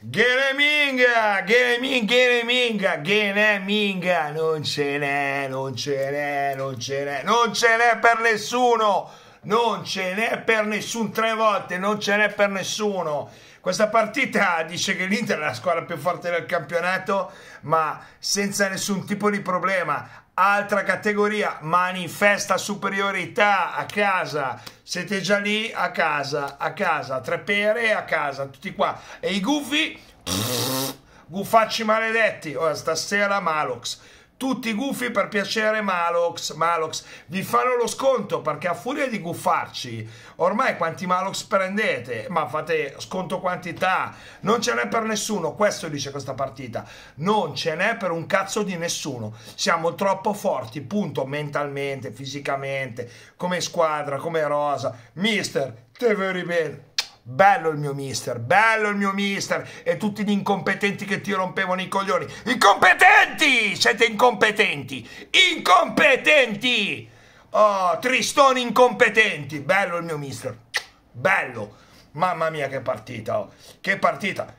Gereminga, Gereminga, Gereminga, Gereminga, non ce n'è, non ce n'è, non ce n'è, non ce n'è per nessuno, non ce n'è per nessun, tre volte, non ce n'è per nessuno. Questa partita dice che l'Inter è la squadra più forte del campionato, ma senza nessun tipo di problema. Altra categoria, manifesta superiorità a casa. Siete già lì a casa, a casa, tre pere a casa, tutti qua. E i gufi, guffacci maledetti. Ora stasera Malox tutti i gufi per piacere Malox, Malox, vi fanno lo sconto perché a furia di guffarci, ormai quanti Malox prendete, ma fate sconto quantità, non ce n'è per nessuno, questo dice questa partita, non ce n'è per un cazzo di nessuno, siamo troppo forti, punto, mentalmente, fisicamente, come squadra, come rosa, mister, te very bene. Bello il mio mister, bello il mio mister e tutti gli incompetenti che ti rompevano i coglioni. Incompetenti! Siete incompetenti! Incompetenti! Oh, tristoni incompetenti! Bello il mio mister, bello! Mamma mia che partita, oh. che partita!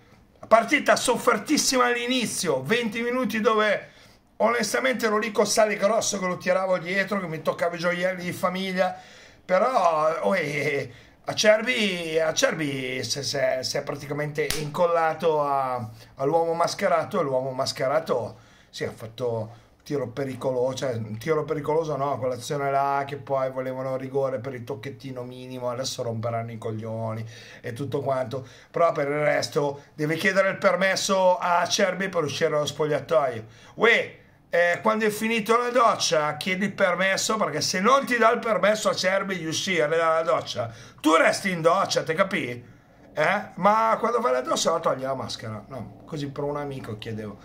Partita soffertissima all'inizio, 20 minuti dove onestamente ero lì con Sale Grosso che lo tiravo dietro, che mi toccava i gioielli di famiglia, però... Oh, eh, eh Acerbi, Acerbi si, è, si è praticamente incollato all'uomo mascherato e l'uomo mascherato si è fatto tiro pericoloso, cioè un tiro pericoloso no, quell'azione là che poi volevano rigore per il tocchettino minimo, adesso romperanno i coglioni e tutto quanto, però per il resto deve chiedere il permesso a Acerbi per uscire dallo spogliatoio. Uè, eh, quando è finito la doccia chiedi il permesso perché se non ti dà il permesso a Cerbi di uscire dalla doccia tu resti in doccia, ti capi? Eh? Ma quando fai la doccia la togli la maschera, no, così per un amico chiedevo.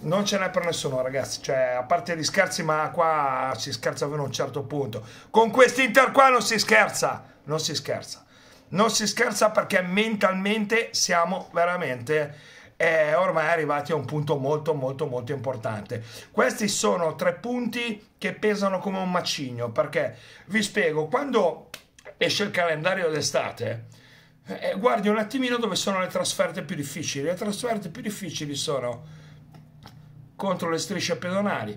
Non ce n'è per nessuno ragazzi, cioè a parte gli scherzi ma qua si scherza fino a un certo punto. Con quest'Inter qua non si scherza, non si scherza. Non si scherza perché mentalmente siamo veramente è ormai arrivati a un punto molto molto molto importante. Questi sono tre punti che pesano come un macigno perché vi spiego, quando esce il calendario d'estate eh, guardi un attimino dove sono le trasferte più difficili. Le trasferte più difficili sono contro le strisce pedonali,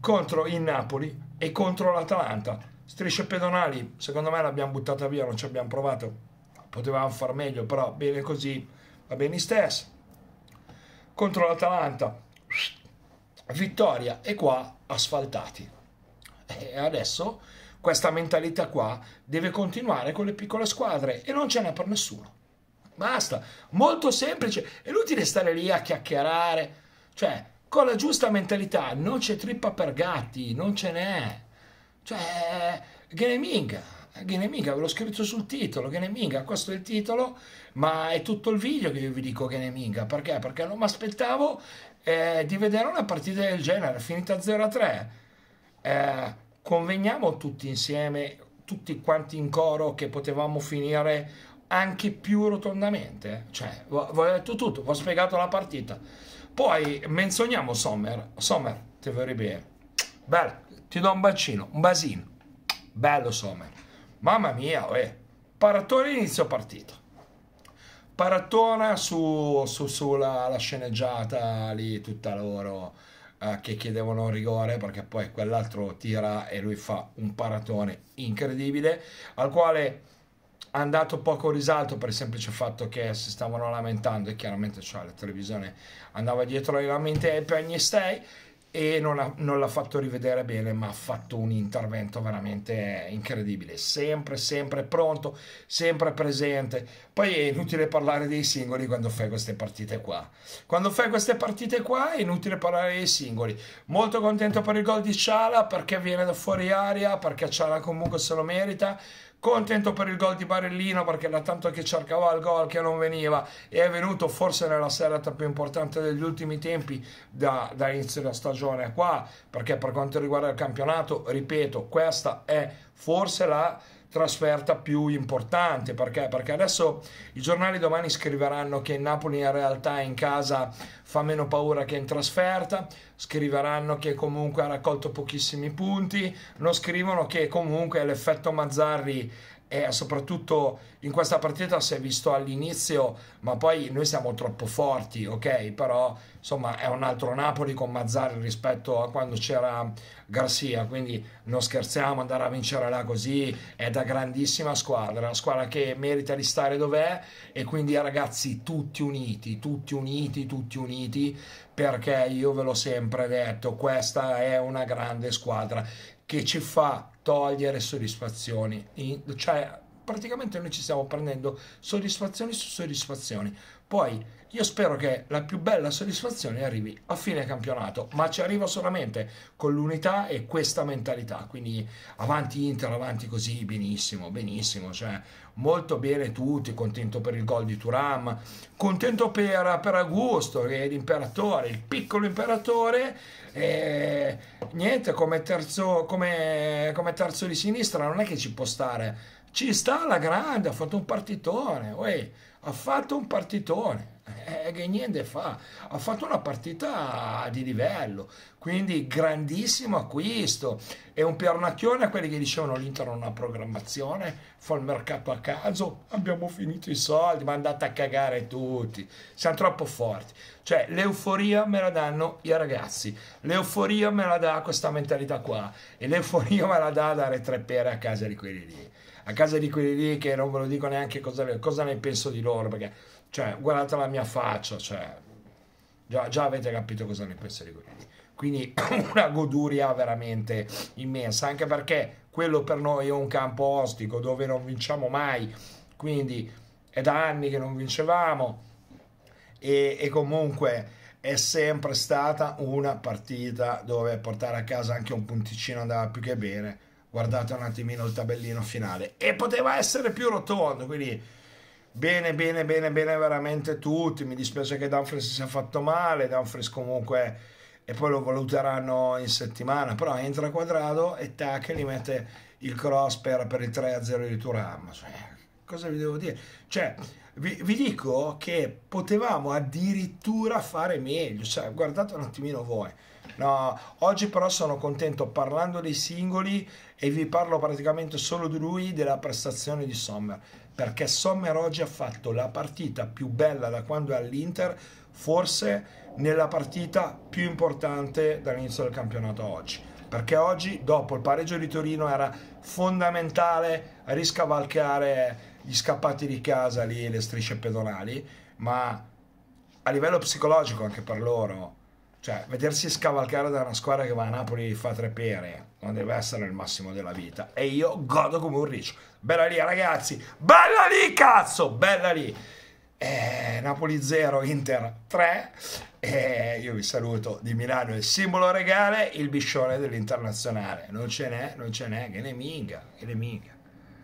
contro il Napoli e contro l'Atalanta. Strisce pedonali, secondo me l'abbiamo buttata via, non ci abbiamo provato. Potevamo far meglio, però bene così, va bene stesso contro l'Atalanta, vittoria e qua asfaltati. E adesso questa mentalità qua deve continuare con le piccole squadre e non ce n'è per nessuno. Basta, molto semplice, è inutile stare lì a chiacchierare, cioè con la giusta mentalità non c'è trippa per gatti, non ce n'è. Cioè, gaming, che nemica, ve l'ho scritto sul titolo, che nemica, questo è il titolo, ma è tutto il video che io vi dico che nemica, perché? Perché non mi aspettavo eh, di vedere una partita del genere, finita 0-3. Eh, conveniamo tutti insieme, tutti quanti in coro, che potevamo finire anche più rotondamente, cioè, ho detto tutto, vi ho spiegato la partita. Poi menzogniamo Sommer, Sommer, ti vorrei bene. Bello, ti do un bacino, un basino. Bello Sommer. Mamma mia, uè. Paratona inizio partito. Paratona su, su, sulla sceneggiata lì, tutta loro eh, che chiedevano rigore perché poi quell'altro tira e lui fa un paratone incredibile al quale è andato poco risalto per il semplice fatto che si stavano lamentando e chiaramente cioè, la televisione andava dietro ai lamenti e per gli stay e non, ha, non l'ha fatto rivedere bene, ma ha fatto un intervento veramente incredibile, sempre, sempre pronto, sempre presente. Poi è inutile parlare dei singoli quando fai queste partite qua. Quando fai queste partite qua è inutile parlare dei singoli. Molto contento per il gol di Ciala perché viene da fuori aria, perché Ciala comunque se lo merita contento per il gol di Barellino perché da tanto che cercava il gol che non veniva e è venuto forse nella serata più importante degli ultimi tempi da, da inizio della stagione qua perché per quanto riguarda il campionato ripeto questa è forse la trasferta più importante. Perché? Perché adesso i giornali domani scriveranno che il Napoli in realtà in casa fa meno paura che in trasferta, scriveranno che comunque ha raccolto pochissimi punti, non scrivono che comunque l'effetto Mazzarri e soprattutto in questa partita si è visto all'inizio, ma poi noi siamo troppo forti, ok? Però insomma è un altro Napoli con Mazzari rispetto a quando c'era Garcia, quindi non scherziamo, andare a vincere là così è da grandissima squadra, una squadra che merita di stare dov'è e quindi ragazzi tutti uniti, tutti uniti, tutti uniti, perché io ve l'ho sempre detto, questa è una grande squadra che ci fa togliere soddisfazioni, in, cioè praticamente noi ci stiamo prendendo soddisfazioni su soddisfazioni. Poi io spero che la più bella soddisfazione arrivi a fine campionato, ma ci arrivo solamente con l'unità e questa mentalità. Quindi avanti Inter, avanti così, benissimo, benissimo, cioè molto bene tutti, contento per il gol di Turam, contento per, per Augusto, che è l'imperatore, il piccolo imperatore, e niente, come terzo, come, come terzo di sinistra non è che ci può stare ci sta alla grande, ha fatto un partitone, uè, ha fatto un partitone. Eh, che niente fa, ha fatto una partita di livello, quindi grandissimo acquisto. È un pernacchione a quelli che dicevano l'Inter non ha programmazione, fa il mercato a caso, abbiamo finito i soldi, ma andate a cagare tutti, siamo troppo forti. Cioè l'euforia me la danno i ragazzi, l'euforia me la dà questa mentalità qua e l'euforia me la dà dare tre pere a casa di quelli lì a casa di quelli lì che non ve lo dico neanche cosa, cosa ne penso di loro, perché cioè, guardate la mia faccia, cioè, già, già, avete capito cosa ne penso di quelli lì. Quindi una goduria veramente immensa, anche perché quello per noi è un campo ostico dove non vinciamo mai, quindi è da anni che non vincevamo e, e comunque è sempre stata una partita dove portare a casa anche un punticino andava più che bene guardate un attimino il tabellino finale e poteva essere più rotondo quindi bene bene bene bene veramente tutti mi dispiace che Dumfries si sia fatto male Dumfries comunque e poi lo valuteranno in settimana però entra a quadrado e tac e gli mette il cross per, per il 3-0 di Turam cioè, cosa vi devo dire? Cioè, vi, vi, dico che potevamo addirittura fare meglio, cioè, guardate un attimino voi. No, oggi però sono contento parlando dei singoli e vi parlo praticamente solo di lui, della prestazione di Sommer, perché Sommer oggi ha fatto la partita più bella da quando è all'Inter, forse nella partita più importante dall'inizio del campionato oggi perché oggi dopo il pareggio di Torino era fondamentale riscavalcare gli scappati di casa lì, le strisce pedonali, ma a livello psicologico anche per loro, cioè vedersi scavalcare da una squadra che va a Napoli e fa tre pere, non deve essere il massimo della vita. E io godo come un riccio. Bella lì ragazzi, bella lì cazzo, bella lì. Eh, Napoli 0, Inter 3. Eh, io vi saluto di Milano, il simbolo regale, il biscione dell'internazionale. Non ce n'è, non ce n'è, che ne minga, che ne minga.